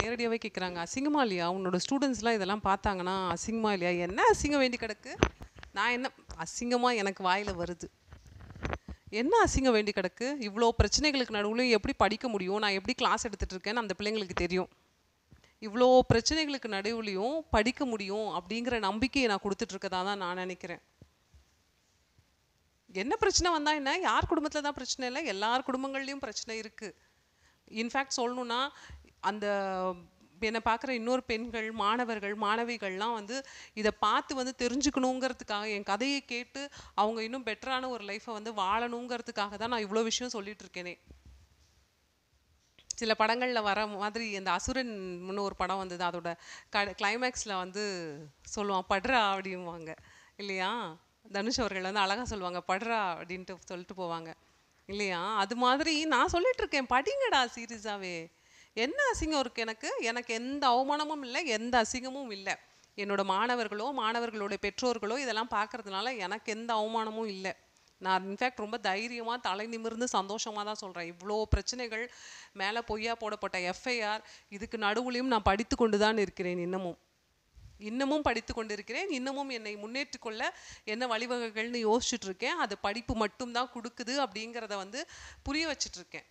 நேரடியாகவே கேட்குறாங்க அசிங்கமா இல்லையா உன்னோட ஸ்டூடெண்ட்ஸ்லாம் இதெல்லாம் பார்த்தாங்கன்னா அசிங்கமா இல்லையா என்ன அசிங்கம் வேண்டி கிடக்கு நான் என்ன அசிங்கமாக எனக்கு வாயில் வருது என்ன அசிங்கம் வேண்டி கிடக்கு இவ்வளோ பிரச்சனைகளுக்கு நடுவில் எப்படி படிக்க முடியும் நான் எப்படி கிளாஸ் எடுத்துகிட்டு இருக்கேன்னு அந்த பிள்ளைங்களுக்கு தெரியும் இவ்வளோ பிரச்சனைகளுக்கு நடுவுலையும் படிக்க முடியும் அப்படிங்கிற நம்பிக்கையை நான் கொடுத்துட்ருக்கதா தான் நான் நினைக்கிறேன் என்ன பிரச்சனை வந்தால் என்ன யார் குடும்பத்தில் தான் பிரச்சனை இல்லை எல்லார் குடும்பங்கள்லேயும் பிரச்சனை இருக்குது இன்ஃபேக்ட் சொல்லணுன்னா அந்த என்னை பார்க்குற இன்னொரு பெண்கள் மாணவர்கள் மாணவிகள்லாம் வந்து இதை பார்த்து வந்து தெரிஞ்சுக்கணுங்கிறதுக்காக என் கதையை கேட்டு அவங்க இன்னும் பெட்டரான ஒரு லைஃப்பை வந்து வாழணுங்கிறதுக்காக தான் நான் இவ்வளோ விஷயம் சொல்லிட்டு இருக்கேனே சில படங்களில் வர மாதிரி அந்த அசுரன் ஒரு படம் வந்தது அதோட க கிளைமேக்ஸில் வந்து சொல்லுவான் படுறா அப்படிம்பாங்க இல்லையா தனுஷ் அவர்கள் வந்து அழகாக சொல்லுவாங்க படுறா அப்படின்ட்டு சொல்லிட்டு போவாங்க இல்லையா அது மாதிரி நான் இருக்கேன் படிங்கடா சீரியஸாகவே என்ன அசிங்கம் இருக்குது எனக்கு எனக்கு எந்த அவமானமும் இல்லை எந்த அசிங்கமும் இல்லை என்னோட மாணவர்களோ மாணவர்களுடைய பெற்றோர்களோ இதெல்லாம் பார்க்குறதுனால எனக்கு எந்த அவமானமும் இல்லை நான் இன்ஃபேக்ட் ரொம்ப தைரியமாக தலை நிமிர்ந்து சந்தோஷமாக தான் சொல்கிறேன் இவ்வளோ பிரச்சனைகள் மேலே பொய்யா போடப்பட்ட எஃப்ஐஆர் இதுக்கு நடுவுலையும் நான் படித்து கொண்டு தான் இருக்கிறேன் இன்னமும் இன்னமும் படித்து கொண்டிருக்கிறேன் இன்னமும் என்னை முன்னேற்றிக்கொள்ள என்ன வழிவகைகள்னு யோசிச்சுட்ருக்கேன் அது படிப்பு மட்டும்தான் கொடுக்குது அப்படிங்கிறத வந்து புரிய வச்சிட்ருக்கேன்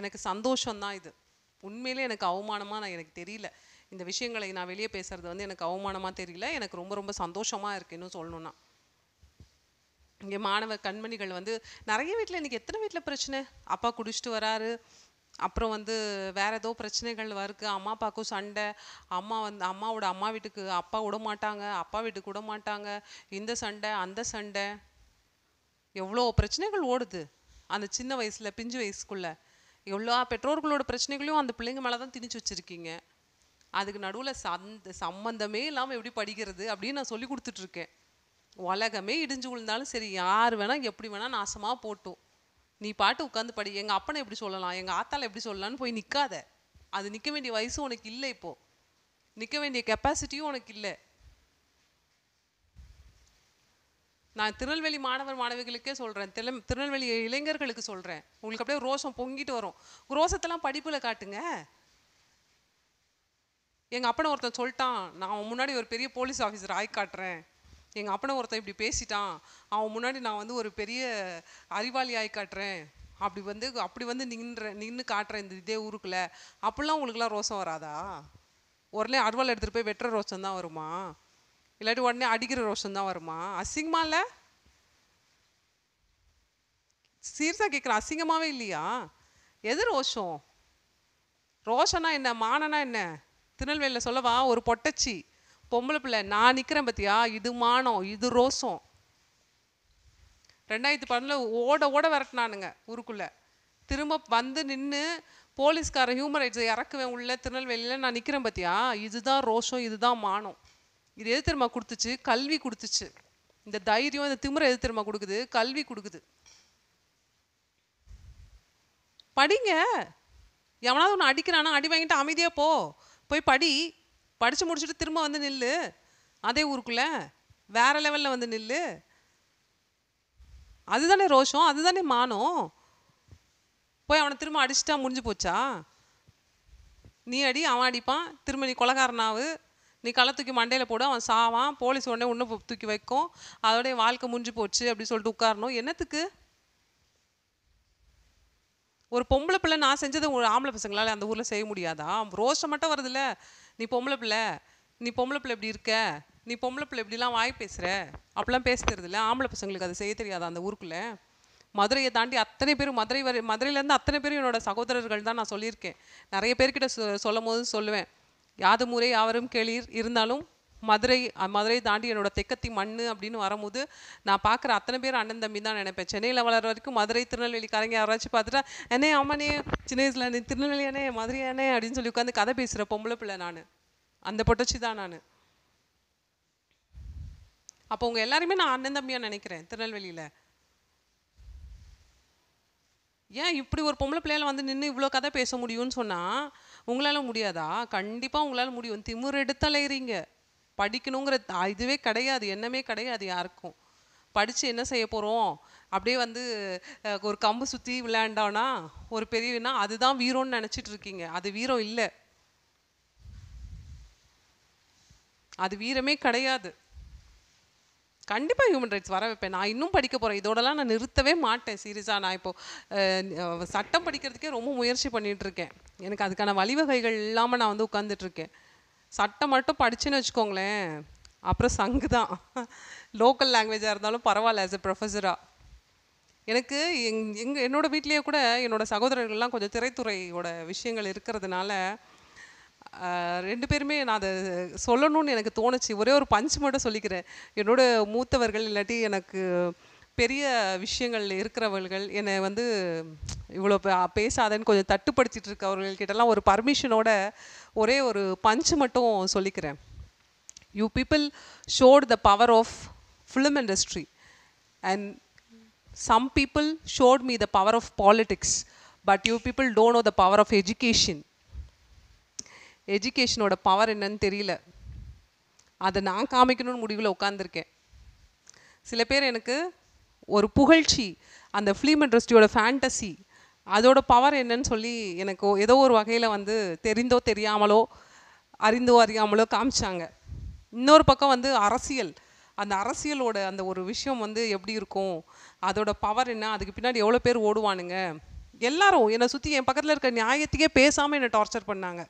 எனக்கு சந்தோஷம்தான் இது உண்மையிலே எனக்கு அவமானமாக நான் எனக்கு தெரியல இந்த விஷயங்களை நான் வெளியே பேசுகிறது வந்து எனக்கு அவமானமாக தெரியல எனக்கு ரொம்ப ரொம்ப சந்தோஷமாக இருக்குது இன்னும் சொல்லணும்னா இங்கே மாணவ கண்மணிகள் வந்து நிறைய வீட்டில் இன்றைக்கி எத்தனை வீட்டில் பிரச்சனை அப்பா குடிச்சிட்டு வராரு அப்புறம் வந்து வேறு ஏதோ பிரச்சனைகள் வருது அம்மா அப்பாவுக்கும் சண்டை அம்மா வந்து அம்மாவோட அம்மா வீட்டுக்கு அப்பா விட மாட்டாங்க அப்பா வீட்டுக்கு விட மாட்டாங்க இந்த சண்டை அந்த சண்டை எவ்வளோ பிரச்சனைகள் ஓடுது அந்த சின்ன வயசில் பிஞ்சு வயசுக்குள்ளே எவ்வளோ பெற்றோர்களோட பிரச்சனைகளையும் அந்த பிள்ளைங்க மேலே தான் திணிச்சு வச்சுருக்கீங்க அதுக்கு நடுவில் சந்த சம்மந்தமே இல்லாமல் எப்படி படிக்கிறது அப்படின்னு நான் சொல்லி கொடுத்துட்ருக்கேன் உலகமே இடிஞ்சு விழுந்தாலும் சரி யார் வேணால் எப்படி வேணால் நாசமாக போட்டோம் நீ பாட்டு உட்காந்து படி எங்கள் அப்பனை எப்படி சொல்லலாம் எங்கள் ஆத்தால எப்படி சொல்லலான்னு போய் நிற்காத அது நிற்க வேண்டிய வயசு உனக்கு இல்லை இப்போது நிற்க வேண்டிய கெப்பாசிட்டியும் உனக்கு இல்லை நான் திருநெல்வேலி மாணவர் மாணவிகளுக்கே சொல்கிறேன் தில திருநெல்வேலி இளைஞர்களுக்கு சொல்கிறேன் உங்களுக்கு அப்படியே ரோஷம் பொங்கிட்டு வரும் ரோஷத்தெல்லாம் படிப்பில் காட்டுங்க எங்கள் அப்பனை ஒருத்தன் சொல்லிட்டான் நான் அவன் முன்னாடி ஒரு பெரிய போலீஸ் ஆஃபீஸர் ஆகி காட்டுறேன் எங்கள் அப்பனை ஒருத்தன் இப்படி பேசிட்டான் அவன் முன்னாடி நான் வந்து ஒரு பெரிய அறிவாளி ஆகி காட்டுறேன் அப்படி வந்து அப்படி வந்து நின்ற நின்று காட்டுறேன் இந்த இதே ஊருக்குள்ளே அப்படிலாம் உங்களுக்குலாம் ரோசம் வராதா உடனே அருவாள் எடுத்துகிட்டு போய் வெட்டுற ரோஷம் தான் வருமா இல்லாட்டி உடனே அடிக்கிற ரோஷம் தான் வருமா அசிங்கமா இல்லை சீர்தா கேட்குறேன் அசிங்கமாகவே இல்லையா எது ரோஷம் ரோஷனா என்ன மானனா என்ன திருநெல்வேலியில் சொல்லவா ஒரு பொட்டச்சி பொம்பளை பிள்ளை நான் நிற்கிறேன் பார்த்தியா இது மானம் இது ரோஷம் ரெண்டாயிரத்தி பன்னெண்டில் ஓட ஓட விரட்டினானுங்க ஊருக்குள்ளே திரும்ப வந்து நின்று போலீஸ்காரன் ஹியூமன் ரைட்ஸை இறக்குவேன் உள்ள திருநெல்வேலியில் நான் நிற்கிறேன் பார்த்தியா இதுதான் ரோஷம் இதுதான் மானம் இது எது தெரியுமா கொடுத்துச்சு கல்வி கொடுத்துச்சு இந்த தைரியம் இந்த திமிரை எது தெரியுமா கொடுக்குது கல்வி கொடுக்குது படிங்க எவனாவது ஒன்று அடிக்கிறானா அடி வாங்கிட்டு அமைதியாக போ போய் படி படித்து முடிச்சுட்டு திரும்ப வந்து நில்லு அதே ஊருக்குள்ளே வேறு லெவலில் வந்து நில்லு அதுதானே ரோஷம் அதுதானே மானம் போய் அவனை திரும்ப அடிச்சிட்டா முடிஞ்சு போச்சா நீ அடி அவன் அடிப்பான் திரும்ப நீ கொலகாரனாவு நீ களை தூக்கி மண்டையில் போட அவன் சாவான் போலீஸ் உடனே ஒன்று தூக்கி வைக்கும் அதோடைய வாழ்க்கை முடிஞ்சு போச்சு அப்படின்னு சொல்லிட்டு உட்காரணும் என்னத்துக்கு ஒரு பொம்பளை பிள்ளை நான் செஞ்சது ஒரு ஆம்பளை பசங்களால் அந்த ஊரில் செய்ய முடியாதா ரோஷம் மட்டும் வருதுல்ல நீ பொம்பளை பிள்ளை நீ பொம்பளை பிள்ளை எப்படி இருக்க நீ பொம்பளை பிள்ளை எப்படிலாம் வாய் பேசுகிற அப்படிலாம் பேச இல்லை ஆம்பளை பசங்களுக்கு அது செய்ய தெரியாதா அந்த ஊருக்குள்ளே மதுரையை தாண்டி அத்தனை பேர் மதுரை வரை மதுரையிலேருந்து அத்தனை பேரும் என்னோடய சகோதரர்கள் தான் நான் சொல்லியிருக்கேன் நிறைய பேர்கிட்ட சொல்லும் போது சொல்லுவேன் முறை யாவரும் கேளீர் இருந்தாலும் மதுரை மதுரை தாண்டி என்னோட தெக்கத்தி மண் அப்படின்னு வரும்போது நான் பார்க்குற அத்தனை பேர் அண்ணன் தம்பி தான் நினைப்பேன் சென்னையில் வளர்ற வரைக்கும் மதுரை திருநெல்வேலிக்காரங்க யாராச்சும் பார்த்துட்டா என்னே அம்மனே சின்ன வயசில் நீ திருநெல்வேலி அண்ணே மதுரை அண்ணே அப்படின்னு சொல்லி உட்காந்து கதை பேசுகிற பொம்பளை பிள்ளை நான் அந்த பொட்டச்சி தான் நான் அப்போ உங்கள் எல்லாருமே நான் அண்ணன் தம்பியாக நினைக்கிறேன் திருநெல்வேலியில் ஏன் இப்படி ஒரு பொம்பளை பிள்ளையில வந்து நின்று இவ்வளோ கதை பேச முடியும்னு சொன்னால் உங்களால் முடியாதா கண்டிப்பாக உங்களால் முடியும் திமுர் எடுத்தலைறீங்க படிக்கணுங்கிற இதுவே கிடையாது என்னமே கிடையாது யாருக்கும் படித்து என்ன செய்ய போகிறோம் அப்படியே வந்து ஒரு கம்பு சுற்றி விளையாண்டானா ஒரு பெரியனா அதுதான் வீரம்னு நினச்சிட்டு இருக்கீங்க அது வீரம் இல்லை அது வீரமே கிடையாது கண்டிப்பாக ஹியூமன் ரைட்ஸ் வர வைப்பேன் நான் இன்னும் படிக்க போகிறேன் இதோடலாம் நான் நிறுத்தவே மாட்டேன் சீரியஸாக நான் இப்போது சட்டம் படிக்கிறதுக்கே ரொம்ப முயற்சி பண்ணிகிட்ருக்கேன் எனக்கு அதுக்கான வழிவகைகள் இல்லாமல் நான் வந்து உட்காந்துட்ருக்கேன் சட்டம் மட்டும் படிச்சுன்னு வச்சுக்கோங்களேன் அப்புறம் சங்கு தான் லோக்கல் லாங்குவேஜாக இருந்தாலும் பரவாயில்ல ஆஸ் எ ப்ரொஃபஸராக எனக்கு எங் எங்கள் என்னோடய வீட்லேயே கூட என்னோடய சகோதரர்கள்லாம் கொஞ்சம் திரைத்துறையோட விஷயங்கள் இருக்கிறதுனால ரெண்டு பேருமே நான் அதை சொல்லணும்னு எனக்கு தோணுச்சு ஒரே ஒரு பஞ்ச் மட்டும் சொல்லிக்கிறேன் என்னோட மூத்தவர்கள் இல்லாட்டி எனக்கு பெரிய விஷயங்கள் இருக்கிறவர்கள் என்னை வந்து இவ்வளோ பேசாதேன்னு கொஞ்சம் தட்டுப்படுத்திட்டு இருக்கவர்கள்கிட்டலாம் ஒரு பர்மிஷனோட ஒரே ஒரு பஞ்ச் மட்டும் சொல்லிக்கிறேன் you people showed the power of film industry and some people showed me the power of politics but you people don't know the power of education எஜுகேஷனோட பவர் என்னன்னு தெரியல அதை நான் காமிக்கணும்னு முடிவில் உட்காந்துருக்கேன் சில பேர் எனக்கு ஒரு புகழ்ச்சி அந்த ஃபிலிம் இண்டஸ்ட்ரியோட ஃபேண்டசி அதோட பவர் என்னன்னு சொல்லி எனக்கு ஏதோ ஒரு வகையில் வந்து தெரிந்தோ தெரியாமலோ அறிந்தோ அறியாமலோ காமிச்சாங்க இன்னொரு பக்கம் வந்து அரசியல் அந்த அரசியலோட அந்த ஒரு விஷயம் வந்து எப்படி இருக்கும் அதோட பவர் என்ன அதுக்கு பின்னாடி எவ்வளோ பேர் ஓடுவானுங்க எல்லாரும் என்னை சுற்றி என் பக்கத்தில் இருக்க நியாயத்தையே பேசாமல் என்னை டார்ச்சர் பண்ணாங்க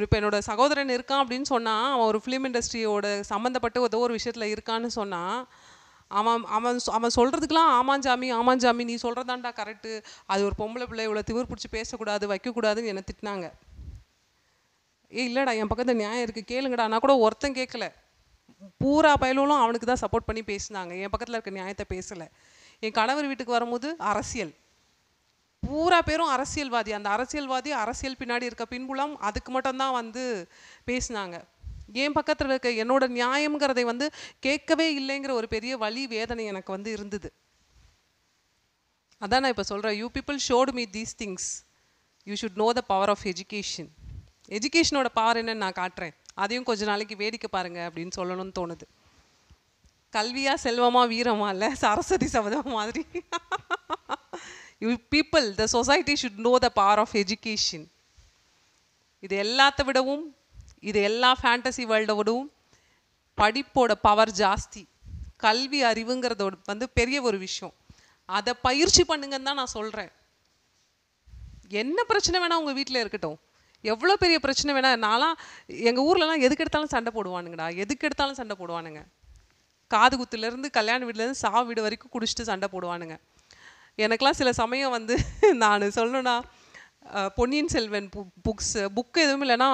இப்போ என்னோட சகோதரன் இருக்கான் அப்படின்னு சொன்னால் அவன் ஒரு ஃபிலிம் இண்டஸ்ட்ரியோட சம்மந்தப்பட்டு ஏதோ ஒரு விஷயத்தில் இருக்கான்னு சொன்னால் அவன் அவன் அவன் சொல்கிறதுக்கெலாம் ஆமாஞ்சாமி ஆமாஞ்சாமி நீ சொல்கிறதாண்டா கரெக்டு அது ஒரு பொம்பளை பிள்ளை இவ்வளோ திமிர் பிடிச்சி பேசக்கூடாது வைக்கக்கூடாதுன்னு என்னை திட்டினாங்க ஏ இல்லைடா என் பக்கத்தில் நியாயம் இருக்குது கேளுங்கடா நான் கூட ஒருத்தன் கேட்கல பூரா பயலும் அவனுக்கு தான் சப்போர்ட் பண்ணி பேசினாங்க என் பக்கத்தில் இருக்க நியாயத்தை பேசலை என் கணவர் வீட்டுக்கு வரும்போது அரசியல் பூரா பேரும் அரசியல்வாதி அந்த அரசியல்வாதி அரசியல் பின்னாடி இருக்க பின்புலம் அதுக்கு மட்டும்தான் வந்து பேசினாங்க என் பக்கத்தில் இருக்க என்னோட நியாயங்கிறதை வந்து கேட்கவே இல்லைங்கிற ஒரு பெரிய வழி வேதனை எனக்கு வந்து இருந்தது அதான் நான் இப்போ சொல்கிறேன் you people showed me these things you should know the power of education எஜுகேஷனோட பவர் என்னன்னு நான் காட்டுறேன் அதையும் கொஞ்ச நாளைக்கு வேடிக்கை பாருங்கள் அப்படின்னு சொல்லணும்னு தோணுது கல்வியாக செல்வமாக வீரமாக இல்லை சரஸ்வதி சபதம் மாதிரி you people the society should know the power of education இது எல்லாத்த விடவும் இது எல்லா ஃபேண்டசி வேர்ல்டை விடவும் படிப்போட பவர் ஜாஸ்தி கல்வி அறிவுங்கிறத வந்து பெரிய ஒரு விஷயம் அதை பயிற்சி பண்ணுங்கன்னு தான் நான் சொல்கிறேன் என்ன பிரச்சனை வேணால் உங்கள் வீட்டில் இருக்கட்டும் எவ்வளோ பெரிய பிரச்சனை வேணால் நான்லாம் எங்கள் ஊர்லலாம் எதுக்கு எடுத்தாலும் சண்டை போடுவானுங்கடா எதுக்கு எடுத்தாலும் சண்டை போடுவானுங்க காது குத்துலேருந்து கல்யாண வீட்டிலேருந்து சா வீடு வரைக்கும் குடிச்சிட்டு சண்டை போடுவானுங்க எனக்கெலாம் சில சமயம் வந்து நான் சொல்லணுன்னா பொன்னியின் செல்வன் புக்ஸ் புக்கு எதுவும் இல்லைன்னா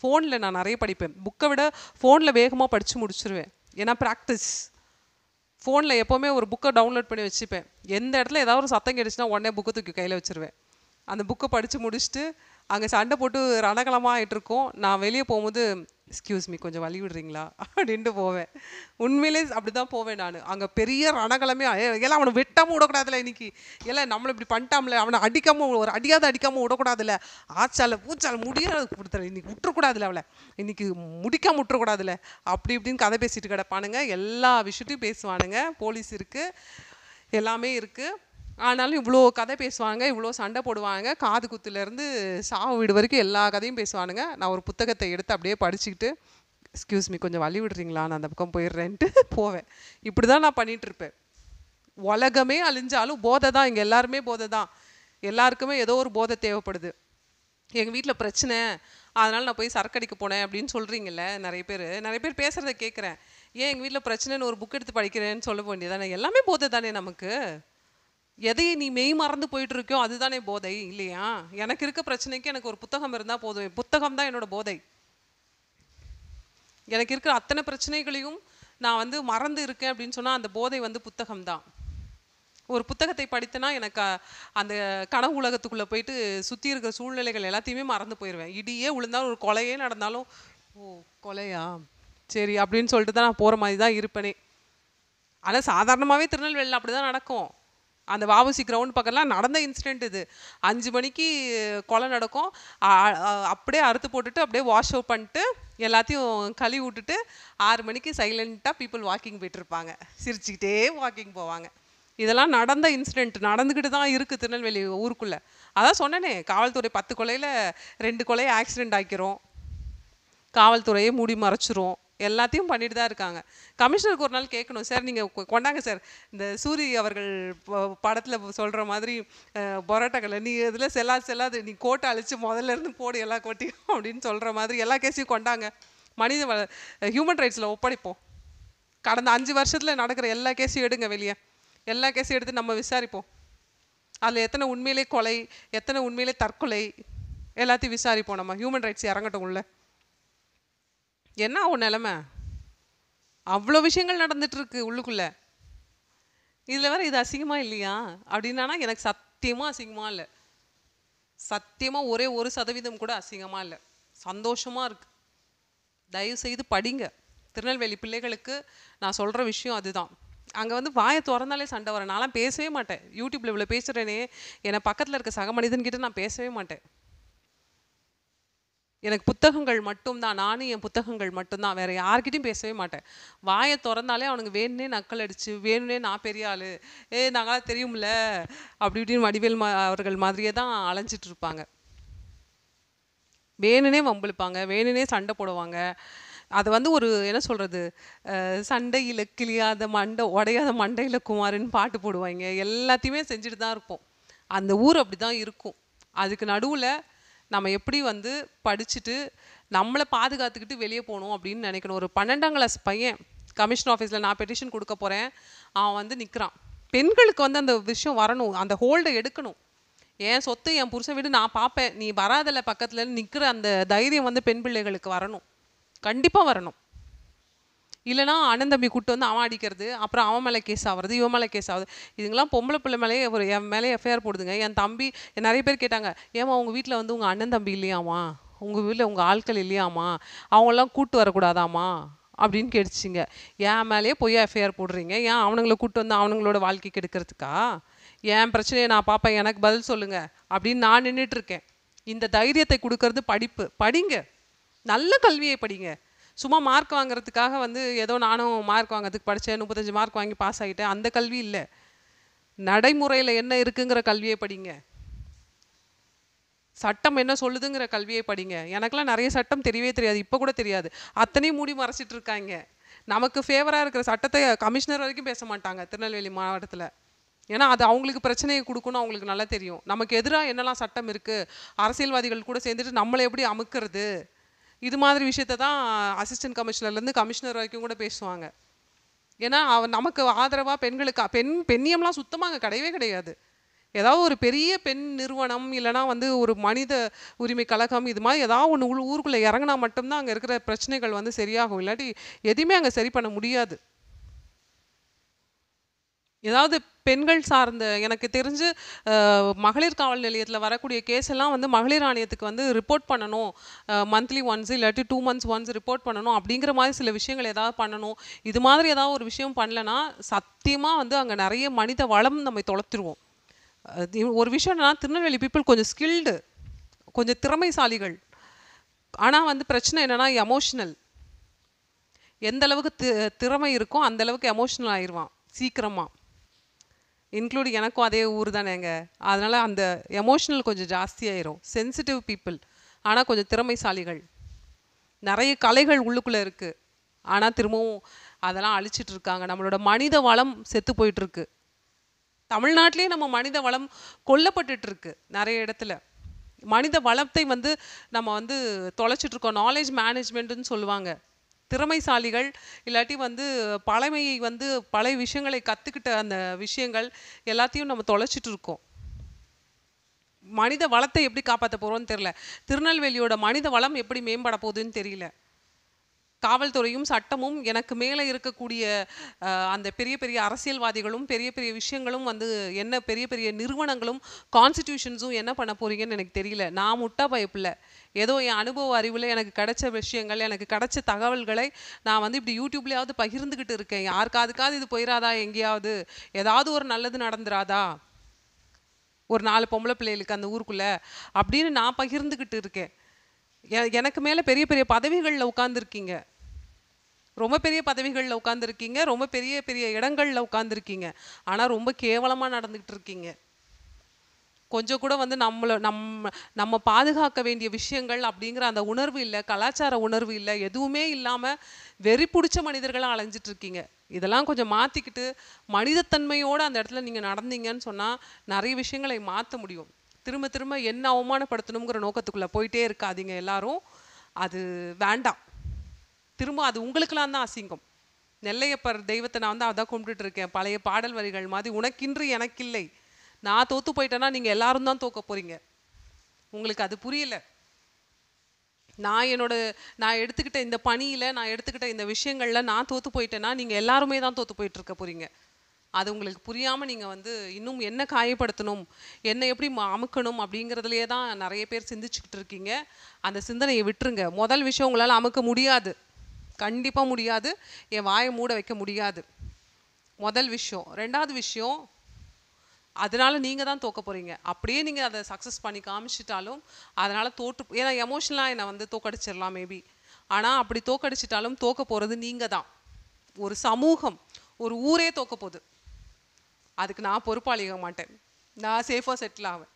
ஃபோனில் நான் நிறைய படிப்பேன் புக்கை விட ஃபோனில் வேகமாக படித்து முடிச்சிருவேன் ஏன்னா ப்ராக்டிஸ் ஃபோனில் எப்போவுமே ஒரு புக்கை டவுன்லோட் பண்ணி வச்சுப்பேன் எந்த இடத்துல ஏதாவது ஒரு சத்தம் கேட்டுச்சுன்னா உடனே புக்கை தூக்கி கையில் வச்சுருவேன் அந்த புக்கை படித்து முடிச்சுட்டு அங்கே சண்டை போட்டு ரணகலமாக ஆகிட்டு இருக்கோம் நான் வெளியே போகும்போது எக்ஸ்கியூஸ் மீ கொஞ்சம் வழி விடுறீங்களா அப்படின்ட்டு போவேன் உண்மையிலே அப்படி தான் போவேன் நான் அங்கே பெரிய ரணகலமே எல்லாம் அவனை விட்டாமல் விடக்கூடாதுல இன்னைக்கு எல்லாம் நம்மளை இப்படி பண்ணிட்டாம்ல அவனை அடிக்காமல் ஒரு அடியாவது அடிக்காமல் விடக்கூடாதுல ஆச்சால பூச்சால முடியாது கொடுத்துரு இன்னைக்கு விட்டுறக்கூடாதுல அவளை இன்னைக்கு முடிக்காமல் விட்டுறக்கூடாதுல அப்படி இப்படின்னு கதை பேசிட்டு கிடப்பானுங்க எல்லா விஷயத்தையும் பேசுவானுங்க போலீஸ் இருக்குது எல்லாமே இருக்குது ஆனாலும் இவ்வளோ கதை பேசுவாங்க இவ்வளோ சண்டை போடுவாங்க காது குத்துலேருந்து சாவு வீடு வரைக்கும் எல்லா கதையும் பேசுவானுங்க நான் ஒரு புத்தகத்தை எடுத்து அப்படியே படிச்சுக்கிட்டு எக்ஸ்கியூஸ் மீ கொஞ்சம் வழி விடுறீங்களா நான் அந்த பக்கம் போயிடுறேன்ட்டு போவேன் இப்படி தான் நான் பண்ணிகிட்ருப்பேன் உலகமே அழிஞ்சாலும் போதை தான் இங்கே எல்லாருமே போதை தான் எல்லாருக்குமே ஏதோ ஒரு போதை தேவைப்படுது எங்கள் வீட்டில் பிரச்சனை அதனால் நான் போய் சரக்கடிக்க போனேன் அப்படின்னு சொல்கிறீங்கள நிறைய பேர் நிறைய பேர் பேசுகிறத கேட்குறேன் ஏன் எங்கள் வீட்டில் பிரச்சனைன்னு ஒரு புக் எடுத்து படிக்கிறேன்னு சொல்ல வேண்டியதானே எல்லாமே போதை தானே நமக்கு எதை நீ மெய் மறந்து போயிட்டு இருக்கியோ அதுதானே போதை இல்லையா எனக்கு இருக்க பிரச்சனைக்கு எனக்கு ஒரு புத்தகம் இருந்தால் போதும் புத்தகம் தான் என்னோட போதை எனக்கு இருக்கிற அத்தனை பிரச்சனைகளையும் நான் வந்து மறந்து இருக்கேன் அப்படின்னு சொன்னால் அந்த போதை வந்து புத்தகம் தான் ஒரு புத்தகத்தை படித்தனா எனக்கு அந்த கனவு உலகத்துக்குள்ளே போயிட்டு சுற்றி இருக்கிற சூழ்நிலைகள் எல்லாத்தையுமே மறந்து போயிடுவேன் இடியே விழுந்தாலும் ஒரு கொலையே நடந்தாலும் ஓ கொலையா சரி அப்படின்னு சொல்லிட்டு தான் நான் போகிற மாதிரி தான் இருப்பேனே ஆனால் சாதாரணமாகவே திருநெல்வேலியில் அப்படி தான் நடக்கும் அந்த வாவுசி கிரவுண்ட் பக்கம்லாம் நடந்த இன்சிடெண்ட் இது அஞ்சு மணிக்கு கொலை நடக்கும் அப்படியே அறுத்து போட்டுட்டு அப்படியே வாஷ் அவுட் பண்ணிட்டு எல்லாத்தையும் கழுவி விட்டுட்டு ஆறு மணிக்கு சைலண்ட்டாக பீப்புள் வாக்கிங் போயிட்டுருப்பாங்க சிரிச்சுக்கிட்டே வாக்கிங் போவாங்க இதெல்லாம் நடந்த இன்சிடெண்ட் நடந்துக்கிட்டு தான் இருக்குது திருநெல்வேலி ஊருக்குள்ளே அதான் சொன்னேனே காவல்துறை பத்து கொலையில் ரெண்டு கொலையை ஆக்சிடெண்ட் ஆக்கிரும் காவல்துறையே மூடி மறைச்சிரும் எல்லாத்தையும் பண்ணிட்டு தான் இருக்காங்க கமிஷனருக்கு ஒரு நாள் கேட்கணும் சார் நீங்கள் கொண்டாங்க சார் இந்த சூரி அவர்கள் படத்தில் சொல்கிற மாதிரி பொரோட்டாக்களை நீ இதில் செல்லாது செல்லாது நீ கோட்டை அழிச்சு முதல்ல இருந்து போடு எல்லா கோட்டையும் அப்படின்னு சொல்கிற மாதிரி எல்லா கேஸையும் கொண்டாங்க மனித வள ஹியூமன் ரைட்ஸில் ஒப்படைப்போம் கடந்த அஞ்சு வருஷத்தில் நடக்கிற எல்லா கேஸையும் எடுங்க வெளியே எல்லா கேஸையும் எடுத்து நம்ம விசாரிப்போம் அதில் எத்தனை உண்மையிலே கொலை எத்தனை உண்மையிலே தற்கொலை எல்லாத்தையும் விசாரிப்போம் நம்ம ஹியூமன் ரைட்ஸ் இறங்கட்டும் உள்ள என்ன உன் நிலமை அவ்வளோ விஷயங்கள் நடந்துகிட்ருக்கு உள்ளுக்குள்ளே இதில் வேறு இது அசிங்கமாக இல்லையா அப்படின்னா எனக்கு சத்தியமாக அசிங்கமாக இல்லை சத்தியமாக ஒரே ஒரு சதவீதம் கூட அசிங்கமாக இல்லை சந்தோஷமாக இருக்குது தயவு செய்து படிங்க திருநெல்வேலி பிள்ளைகளுக்கு நான் சொல்கிற விஷயம் அதுதான் அங்கே வந்து வாயை திறந்தாலே சண்டை வர நான்லாம் பேசவே மாட்டேன் யூடியூப்பில் இவ்வளோ பேசுகிறேனே என்னை பக்கத்தில் இருக்க சக மனிதன்கிட்ட நான் பேசவே மாட்டேன் எனக்கு புத்தகங்கள் மட்டும்தான் நானும் என் புத்தகங்கள் மட்டும்தான் வேறு யார்கிட்டையும் பேசவே மாட்டேன் வாயை திறந்தாலே அவனுக்கு வேணுனே நக்கல் அடிச்சு வேணுனே நான் பெரிய ஆள் ஏ நாங்களா தெரியும்ல அப்படி இப்படின்னு வடிவேல் மா அவர்கள் மாதிரியே தான் அலைஞ்சிட்டு இருப்பாங்க வேணுனே வம்பிழுப்பாங்க வேணுனே சண்டை போடுவாங்க அது வந்து ஒரு என்ன சொல்கிறது சண்டையில் கிளியாத மண்டை உடையாத மண்டையில் குமாருன்னு பாட்டு போடுவாங்க எல்லாத்தையுமே செஞ்சுட்டு தான் இருப்போம் அந்த ஊர் அப்படி தான் இருக்கும் அதுக்கு நடுவில் நம்ம எப்படி வந்து படிச்சுட்டு நம்மளை பாதுகாத்துக்கிட்டு வெளியே போகணும் அப்படின்னு நினைக்கணும் ஒரு பன்னெண்டாம் கிளாஸ் பையன் கமிஷன் ஆஃபீஸில் நான் பெட்டிஷன் கொடுக்க போகிறேன் அவன் வந்து நிற்கிறான் பெண்களுக்கு வந்து அந்த விஷயம் வரணும் அந்த ஹோல்டை எடுக்கணும் என் சொத்து என் புருஷன் வீடு நான் பார்ப்பேன் நீ வராதில்ல பக்கத்தில் நிற்கிற அந்த தைரியம் வந்து பெண் பிள்ளைகளுக்கு வரணும் கண்டிப்பாக வரணும் இல்லைனா அண்ணன் தம்பி கூப்பிட்டு வந்து அவன் அடிக்கிறது அப்புறம் அவன் மேலே கேஸ் ஆகிறது இவன் மேலே கேஸ் ஆகுது இதுங்களாம் பொம்பளை பிள்ளை மேலேயே ஒரு என் மேலே எஃப்ஐஆர் போடுதுங்க என் தம்பி நிறைய பேர் கேட்டாங்க ஏமா உங்கள் வீட்டில் வந்து உங்கள் அண்ணன் தம்பி இல்லையாமா உங்கள் வீட்டில் உங்கள் ஆட்கள் இல்லையாமா அவங்களாம் கூப்பிட்டு வரக்கூடாதாமா அப்படின்னு கேட்டுச்சிங்க என் மேலேயே பொய் எஃப்ஐஆர் போடுறீங்க ஏன் அவனுங்களை கூப்பிட்டு வந்து அவனுங்களோட வாழ்க்கை கெடுக்கிறதுக்கா என் பிரச்சனையை நான் பார்ப்பேன் எனக்கு பதில் சொல்லுங்கள் அப்படின்னு நான் நின்றுட்டுருக்கேன் இந்த தைரியத்தை கொடுக்கறது படிப்பு படிங்க நல்ல கல்வியை படிங்க சும்மா மார்க் வாங்குறதுக்காக வந்து ஏதோ நானும் மார்க் வாங்கிறதுக்கு படித்தேன் முப்பத்தஞ்சு மார்க் வாங்கி பாஸ் ஆகிட்டேன் அந்த கல்வி இல்லை நடைமுறையில் என்ன இருக்குங்கிற கல்வியை படிங்க சட்டம் என்ன சொல்லுதுங்கிற கல்வியை படிங்க எனக்கெல்லாம் நிறைய சட்டம் தெரியவே தெரியாது இப்போ கூட தெரியாது அத்தனையும் மூடி மறைச்சிட்டு இருக்காங்க நமக்கு ஃபேவராக இருக்கிற சட்டத்தை கமிஷனர் வரைக்கும் பேச மாட்டாங்க திருநெல்வேலி மாவட்டத்தில் ஏன்னா அது அவங்களுக்கு பிரச்சனையை கொடுக்கணும் அவங்களுக்கு நல்லா தெரியும் நமக்கு எதிராக என்னெல்லாம் சட்டம் இருக்குது அரசியல்வாதிகள் கூட சேர்ந்துட்டு நம்மளை எப்படி அமுக்கிறது இது மாதிரி விஷயத்த தான் அசிஸ்டன்ட் கமிஷனர்லேருந்து கமிஷனர் வரைக்கும் கூட பேசுவாங்க ஏன்னா அவ நமக்கு ஆதரவாக பெண்களுக்கு பெண் பெண்ணியம்லாம் சுத்தமாக அங்கே கிடையவே கிடையாது ஏதாவது ஒரு பெரிய பெண் நிறுவனம் இல்லைனா வந்து ஒரு மனித உரிமை கழகம் இது மாதிரி ஏதாவது ஒன்று ஊருக்குள்ளே இறங்கினா மட்டும்தான் அங்கே இருக்கிற பிரச்சனைகள் வந்து சரியாகும் இல்லாட்டி எதையுமே அங்கே சரி பண்ண முடியாது ஏதாவது பெண்கள் சார்ந்த எனக்கு தெரிஞ்சு மகளிர் காவல் நிலையத்தில் வரக்கூடிய கேஸ் எல்லாம் வந்து மகளிர் ஆணையத்துக்கு வந்து ரிப்போர்ட் பண்ணணும் மந்த்லி ஒன்ஸ் இல்லாட்டி டூ மந்த்ஸ் ஒன்ஸ் ரிப்போர்ட் பண்ணணும் அப்படிங்கிற மாதிரி சில விஷயங்கள் ஏதாவது பண்ணணும் இது மாதிரி ஏதாவது ஒரு விஷயம் பண்ணலன்னா சத்தியமாக வந்து அங்கே நிறைய மனித வளம் நம்ம தொலைத்திருவோம் ஒரு விஷயம்னா திருநெல்வேலி பீப்புள் கொஞ்சம் ஸ்கில்டு கொஞ்சம் திறமைசாலிகள் ஆனால் வந்து பிரச்சனை என்னென்னா எமோஷ்னல் எந்த அளவுக்கு திறமை இருக்கோ அந்த அளவுக்கு எமோஷ்னல் ஆயிடுவான் சீக்கிரமாக இன்க்ளூட் எனக்கும் அதே ஊர் தானேங்க அதனால் அந்த எமோஷ்னல் கொஞ்சம் ஜாஸ்தியாயிரும் சென்சிட்டிவ் பீப்புள் ஆனால் கொஞ்சம் திறமைசாலிகள் நிறைய கலைகள் உள்ளுக்குள்ளே இருக்குது ஆனால் திரும்பவும் அதெல்லாம் அழிச்சிட்டு இருக்காங்க நம்மளோட மனித வளம் செத்து போயிட்டுருக்கு தமிழ்நாட்டிலே நம்ம மனித வளம் கொல்லப்பட்டுருக்கு நிறைய இடத்துல மனித வளத்தை வந்து நம்ம வந்து தொலைச்சிட்ருக்கோம் நாலேஜ் மேனேஜ்மெண்ட்டுன்னு சொல்லுவாங்க திறமைசாலிகள் இல்லாட்டி வந்து பழமையை வந்து பழைய விஷயங்களை கற்றுக்கிட்ட அந்த விஷயங்கள் எல்லாத்தையும் நம்ம தொலைச்சிட்டு இருக்கோம் மனித வளத்தை எப்படி காப்பாற்ற போகிறோம்னு தெரில திருநெல்வேலியோட மனித வளம் எப்படி மேம்பட போகுதுன்னு தெரியல காவல்துறையும் சட்டமும் எனக்கு மேலே இருக்கக்கூடிய அந்த பெரிய பெரிய அரசியல்வாதிகளும் பெரிய பெரிய விஷயங்களும் வந்து என்ன பெரிய பெரிய நிறுவனங்களும் கான்ஸ்டிடியூஷன்ஸும் என்ன பண்ண போகிறீங்கன்னு எனக்கு தெரியல நான் முட்டா பயப்பில்லை ஏதோ என் அனுபவ அறிவில் எனக்கு கிடைச்ச விஷயங்கள் எனக்கு கிடைச்ச தகவல்களை நான் வந்து இப்படி யூடியூப்லேயாவது பகிர்ந்துக்கிட்டு இருக்கேன் யாருக்காதுக்காவது இது போயிடாதா எங்கேயாவது ஏதாவது ஒரு நல்லது நடந்துராதா ஒரு நாலு பொம்பளை பிள்ளைகளுக்கு அந்த ஊருக்குள்ளே அப்படின்னு நான் பகிர்ந்துக்கிட்டு இருக்கேன் எனக்கு மேலே பெரிய பெரிய பதவிகளில் உட்காந்துருக்கீங்க ரொம்ப பெரிய பதவிகளில் உட்காந்துருக்கீங்க ரொம்ப பெரிய பெரிய இடங்களில் உட்காந்துருக்கீங்க ஆனால் ரொம்ப கேவலமாக நடந்துக்கிட்டு இருக்கீங்க கொஞ்சம் கூட வந்து நம்மளை நம் நம்ம பாதுகாக்க வேண்டிய விஷயங்கள் அப்படிங்கிற அந்த உணர்வு இல்லை கலாச்சார உணர்வு இல்லை எதுவுமே இல்லாமல் வெறி பிடிச்ச மனிதர்களாக அலைஞ்சிட்ருக்கீங்க இதெல்லாம் கொஞ்சம் மாற்றிக்கிட்டு மனிதத்தன்மையோடு அந்த இடத்துல நீங்கள் நடந்தீங்கன்னு சொன்னால் நிறைய விஷயங்களை மாற்ற முடியும் திரும்ப திரும்ப என்ன அவமானப்படுத்தணுங்கிற நோக்கத்துக்குள்ளே போயிட்டே இருக்காதீங்க எல்லாரும் அது வேண்டாம் திரும்ப அது உங்களுக்கெல்லாம் தான் அசிங்கம் நெல்லையப்பர் தெய்வத்தை நான் வந்து அதான் கும்பிட்டுட்டு இருக்கேன் பழைய பாடல் வரிகள் மாதிரி உனக்கின்றி எனக்கில்லை நான் தோத்து போயிட்டேன்னா நீங்கள் எல்லாரும் தான் தோக்க போகிறீங்க உங்களுக்கு அது புரியல நான் என்னோட நான் எடுத்துக்கிட்ட இந்த பணியில் நான் எடுத்துக்கிட்ட இந்த விஷயங்களில் நான் தோத்து போயிட்டேன்னா நீங்கள் எல்லாருமே தான் தோத்து போயிட்டு இருக்க போகிறீங்க அது உங்களுக்கு புரியாமல் நீங்கள் வந்து இன்னும் என்ன காயப்படுத்தணும் என்ன எப்படி அமுக்கணும் அப்படிங்கிறதுலையே தான் நிறைய பேர் சிந்திச்சுக்கிட்டு இருக்கீங்க அந்த சிந்தனையை விட்டுருங்க முதல் விஷயம் உங்களால் அமுக்க முடியாது கண்டிப்பாக முடியாது என் வாயை மூட வைக்க முடியாது முதல் விஷயம் ரெண்டாவது விஷயம் அதனால் நீங்கள் தான் தோக்க போகிறீங்க அப்படியே நீங்கள் அதை சக்ஸஸ் பண்ணி காமிச்சிட்டாலும் அதனால் தோற்று ஏன்னா எமோஷனலாக என்னை வந்து தோக்கடிச்சிடலாம் மேபி ஆனால் அப்படி தோக்கடிச்சிட்டாலும் தோக்க போகிறது நீங்கள் தான் ஒரு சமூகம் ஒரு ஊரே தோக்க போகுது அதுக்கு நான் பொறுப்பாளிக மாட்டேன் நான் சேஃபாக செட்டில் ஆவேன்